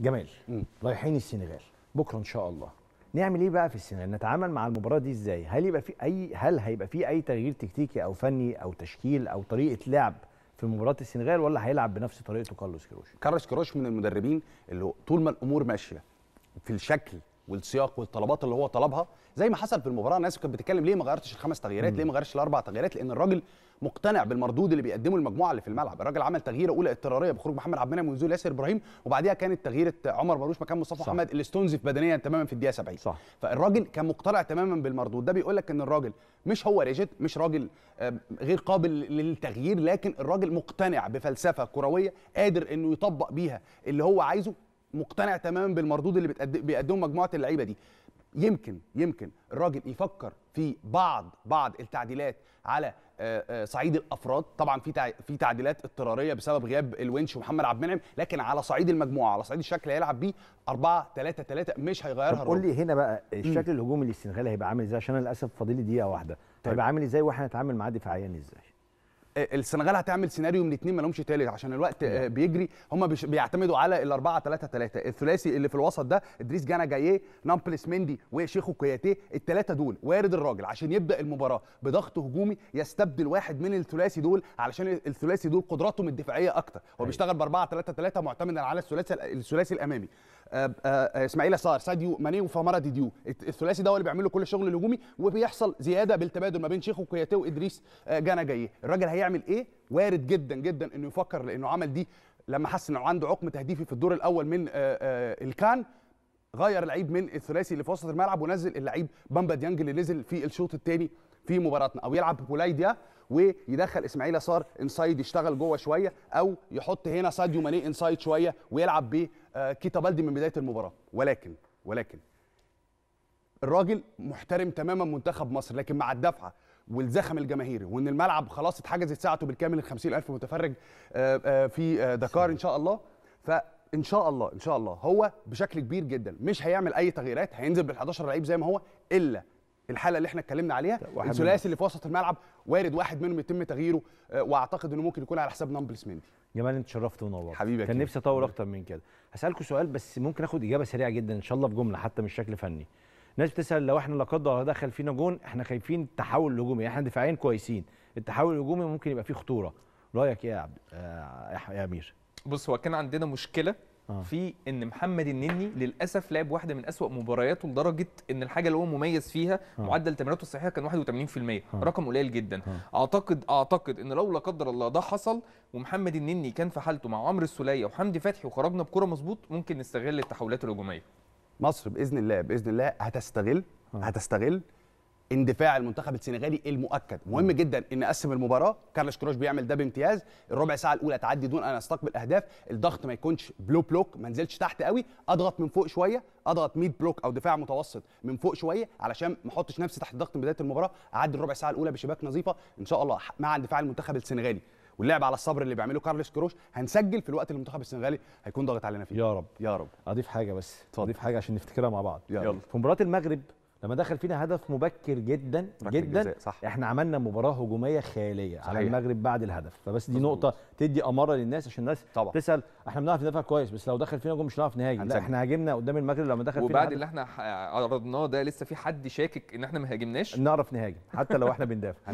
جمال رايحين السنغال بكره ان شاء الله نعمل ايه بقى في السنغال نتعامل مع المباراه دي ازاي هل يبقى في اي هل هيبقى في اي تغيير تكتيكي او فني او تشكيل او طريقه لعب في مباراه السنغال ولا هيلعب بنفس طريقته كارلوس كروش كارلوس كروش من المدربين اللي طول ما الامور ماشيه في الشكل والسياق والطلبات اللي هو طلبها زي ما حصل في المباراه الناس كانت بتتكلم ليه ما غيرتش الخمس تغييرات ليه ما غيرتش الاربع تغييرات لان الراجل مقتنع بالمردود اللي بيقدمه المجموعه اللي في الملعب الراجل عمل تغييره اولى اضطراريه بخروج محمد عبد المنعم ونزول ياسر ابراهيم وبعديها كانت تغييره عمر مروش مكان مصطفى محمد اللي استنزف بدنيا تماما في الدقيقه 70 صح. فالراجل كان مقتنع تماما بالمردود ده بيقول لك ان الراجل مش هو ريجيت مش راجل غير قابل للتغيير لكن الراجل مقتنع بفلسفه كرويه قادر انه يطبق بيها اللي هو عايزه مقتنع تماما بالمردود اللي بيقدمه مجموعه اللعيبه دي يمكن يمكن الراجل يفكر في بعض بعض التعديلات على صعيد الافراد طبعا في في تعديلات اضطراريه بسبب غياب الونش ومحمد عبد المنعم لكن على صعيد المجموعه على صعيد الشكل اللي هيلعب بيه 4 3 3 مش هيغيرها قول لي هنا بقى الشكل الهجومي للسنغال هيبقى عامل ازاي عشان انا للاسف فاضل لي دقيقه واحده طيب. هيبقى عامل ازاي واحنا هنتعامل معاه دفاعيا ازاي السنغال هتعمل سيناريو من اتنين مالهمش تالت عشان الوقت آه، بيجري هم بيعتمدوا على ال 4 3 3 الثلاثي اللي في الوسط ده ادريس جانا جايه نامبلس مندي وشيخو كوياتيه الثلاثه دول وارد الراجل عشان يبدا المباراه بضغط هجومي يستبدل واحد من الثلاثي دول علشان الثلاثي دول قدراتهم الدفاعيه اكتر هو أيوه. بيشتغل ب 4 3 3 معتمدا على الثلاثي الثلاثي الامامي آه، آه، آه، اسماعيل صار ساديو ماني وفامارا ديديو الثلاثي ده هو اللي بيعمل له كل الشغل الهجومي وبيحصل زياده بالتبادل ما بين شيخو كوياتي وادريس جانا جاي الراجل هيعمل ايه وارد جدا جدا انه يفكر لانه عمل دي لما حس انه عنده عقم تهديفي في الدور الاول من الكان غير لعيب من الثلاثي اللي في وسط الملعب ونزل اللعيب بامبا ديانج اللي نزل في الشوط الثاني في مباراتنا او يلعب بولايديا ويدخل اسماعيل صار انسايد يشتغل جوه شويه او يحط هنا ساديو ماني انسايد شويه ويلعب بكيتا آه، بالدي من بدايه المباراه ولكن ولكن الراجل محترم تماما منتخب مصر لكن مع الدفعه والزخم الجماهيري وان الملعب خلاص اتحجزت ساعته بالكامل ل 50000 متفرج آه، آه، في دكار ان شاء الله ف ان شاء الله ان شاء الله هو بشكل كبير جدا مش هيعمل اي تغييرات هينزل بال11 لعيب زي ما هو الا الحاله اللي احنا اتكلمنا عليها الثلاثي اللي في وسط الملعب وارد واحد منهم يتم تغييره آه، واعتقد انه ممكن يكون على حساب نامبلس مندي جمال انت شرفت ونورت حبيبي كان نفسي اطول اكتر من كده هسالكوا سؤال بس ممكن اخد اجابه سريعه جدا ان شاء الله في جمله حتى مش شكل فني الناس بتسال لو احنا لا قدر الله دخل فينا جون احنا خايفين التحول الهجومي احنا دفاعيا كويسين التحول الهجومي ممكن يبقى فيه خطوره رايك ايه يا عبد آه، يا امير بص هو كان عندنا مشكله آه. في ان محمد النني للاسف لعب واحده من اسوا مبارياته لدرجه ان الحاجه اللي هو مميز فيها آه. معدل تمريراته الصحيحه كان 81% آه. رقم قليل جدا آه. اعتقد اعتقد ان لو لا قدر الله ده حصل ومحمد النني كان في حالته مع عمرو السوليه وحمدي فتحي وخرجنا بكره مظبوط ممكن نستغل التحولات الهجوميه مصر باذن الله باذن الله هتستغل آه. هتستغل اندفاع المنتخب السنغالي المؤكد مهم جدا ان اقسم المباراه كارلوس كروش بيعمل ده بامتياز الربع ساعه الاولى تعدي دون ان استقبل اهداف الضغط ما يكونش بلو بلوك ما نزلش تحت قوي اضغط من فوق شويه اضغط ميد بلوك او دفاع متوسط من فوق شويه علشان ما احطش نفسي تحت ضغط من بدايه المباراه اعدي الربع ساعه الاولى بشباك نظيفه ان شاء الله مع اندفاع المنتخب السنغالي واللعب على الصبر اللي بيعمله كارلوس كروش هنسجل في الوقت اللي المنتخب السنغالي هيكون ضاغط علينا فيه يا رب يا رب اضيف حاجه بس اضيف حاجه عشان نفتكرها مع بعض يلا في مباراه المغرب لما دخل فينا هدف مبكر جدا جدا صح. احنا عملنا مباراه هجوميه خياليه صحيح. على المغرب بعد الهدف فبس دي نقطه تدي اماره للناس عشان الناس طبعا. تسال احنا بنعرف ندافع كويس بس لو دخل فينا جول مش هنعرف نهاجم لا احنا هاجمنا قدام المغرب لما دخل وبعد فينا وبعد اللي احنا عرضناه ده لسه في حد شاكك ان احنا ما هاجمناش نعرف نهاجم حتى لو احنا بندافع